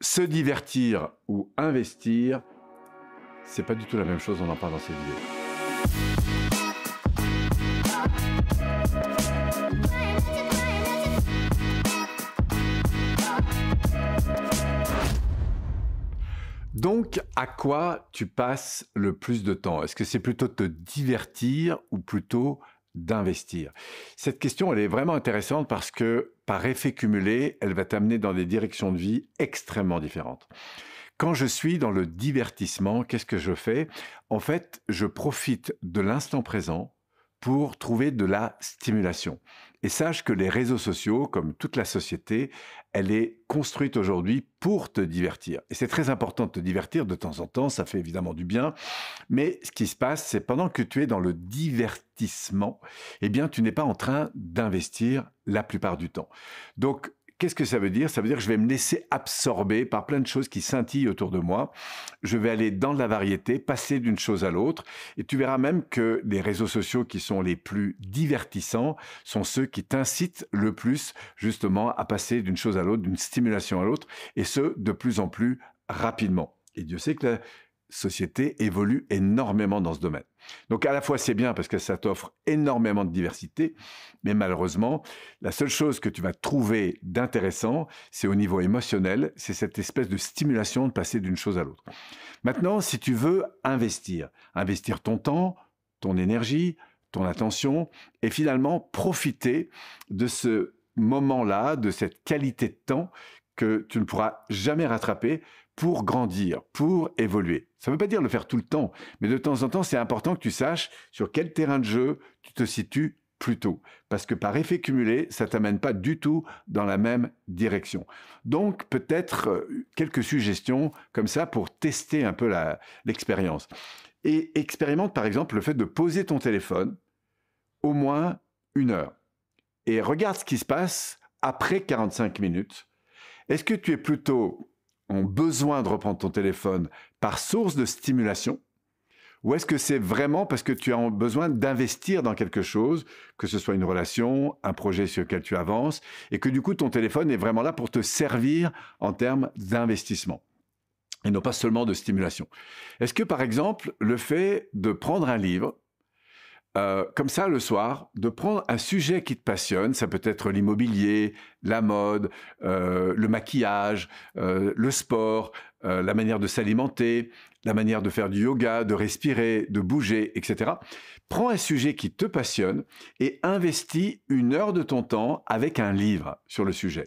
se divertir ou investir, c'est pas du tout la même chose, on en parle dans cette vidéo. Donc, à quoi tu passes le plus de temps Est-ce que c'est plutôt te divertir ou plutôt d'investir Cette question, elle est vraiment intéressante parce que par effet cumulé, elle va t'amener dans des directions de vie extrêmement différentes. Quand je suis dans le divertissement, qu'est-ce que je fais En fait, je profite de l'instant présent pour trouver de la stimulation. Et sache que les réseaux sociaux, comme toute la société, elle est construite aujourd'hui pour te divertir. Et c'est très important de te divertir de temps en temps, ça fait évidemment du bien. Mais ce qui se passe, c'est pendant que tu es dans le divertissement, eh bien, tu n'es pas en train d'investir la plupart du temps. Donc, Qu'est-ce que ça veut dire Ça veut dire que je vais me laisser absorber par plein de choses qui scintillent autour de moi. Je vais aller dans la variété, passer d'une chose à l'autre. Et tu verras même que les réseaux sociaux qui sont les plus divertissants sont ceux qui t'incitent le plus justement à passer d'une chose à l'autre, d'une stimulation à l'autre, et ce, de plus en plus rapidement. Et Dieu sait que société évolue énormément dans ce domaine. Donc à la fois c'est bien parce que ça t'offre énormément de diversité, mais malheureusement, la seule chose que tu vas trouver d'intéressant, c'est au niveau émotionnel, c'est cette espèce de stimulation de passer d'une chose à l'autre. Maintenant, si tu veux investir, investir ton temps, ton énergie, ton attention, et finalement profiter de ce moment-là, de cette qualité de temps que tu ne pourras jamais rattraper pour grandir, pour évoluer. Ça ne veut pas dire le faire tout le temps, mais de temps en temps, c'est important que tu saches sur quel terrain de jeu tu te situes plutôt, Parce que par effet cumulé, ça t'amène pas du tout dans la même direction. Donc, peut-être euh, quelques suggestions comme ça pour tester un peu l'expérience. Et expérimente par exemple le fait de poser ton téléphone au moins une heure. Et regarde ce qui se passe après 45 minutes. Est-ce que tu es plutôt ont besoin de reprendre ton téléphone par source de stimulation ou est-ce que c'est vraiment parce que tu as besoin d'investir dans quelque chose, que ce soit une relation, un projet sur lequel tu avances, et que du coup ton téléphone est vraiment là pour te servir en termes d'investissement et non pas seulement de stimulation Est-ce que par exemple le fait de prendre un livre, euh, comme ça le soir, de prendre un sujet qui te passionne, ça peut être l'immobilier, la mode, euh, le maquillage, euh, le sport, la manière de s'alimenter, la manière de faire du yoga, de respirer, de bouger, etc. Prends un sujet qui te passionne et investis une heure de ton temps avec un livre sur le sujet.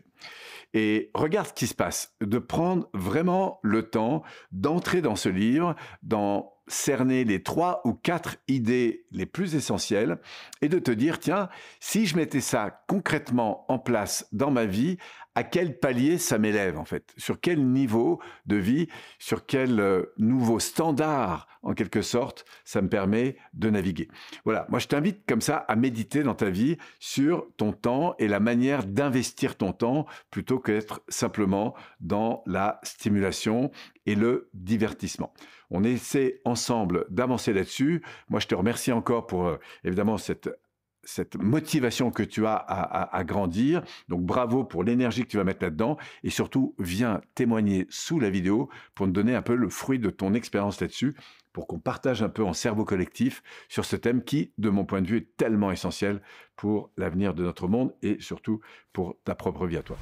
Et regarde ce qui se passe, de prendre vraiment le temps d'entrer dans ce livre, dans cerner les trois ou quatre idées les plus essentielles et de te dire, tiens, si je mettais ça concrètement en place dans ma vie, à quel palier ça m'élève en fait Sur quel niveau de vie, sur quel euh, nouveau standard en quelque sorte, ça me permet de naviguer. Voilà, moi je t'invite comme ça à méditer dans ta vie sur ton temps et la manière d'investir ton temps plutôt qu'être simplement dans la stimulation et le divertissement. On essaie ensemble d'avancer là-dessus. Moi, je te remercie encore pour euh, évidemment cette cette motivation que tu as à, à grandir. Donc bravo pour l'énergie que tu vas mettre là-dedans et surtout viens témoigner sous la vidéo pour nous donner un peu le fruit de ton expérience là-dessus pour qu'on partage un peu en cerveau collectif sur ce thème qui, de mon point de vue, est tellement essentiel pour l'avenir de notre monde et surtout pour ta propre vie à toi.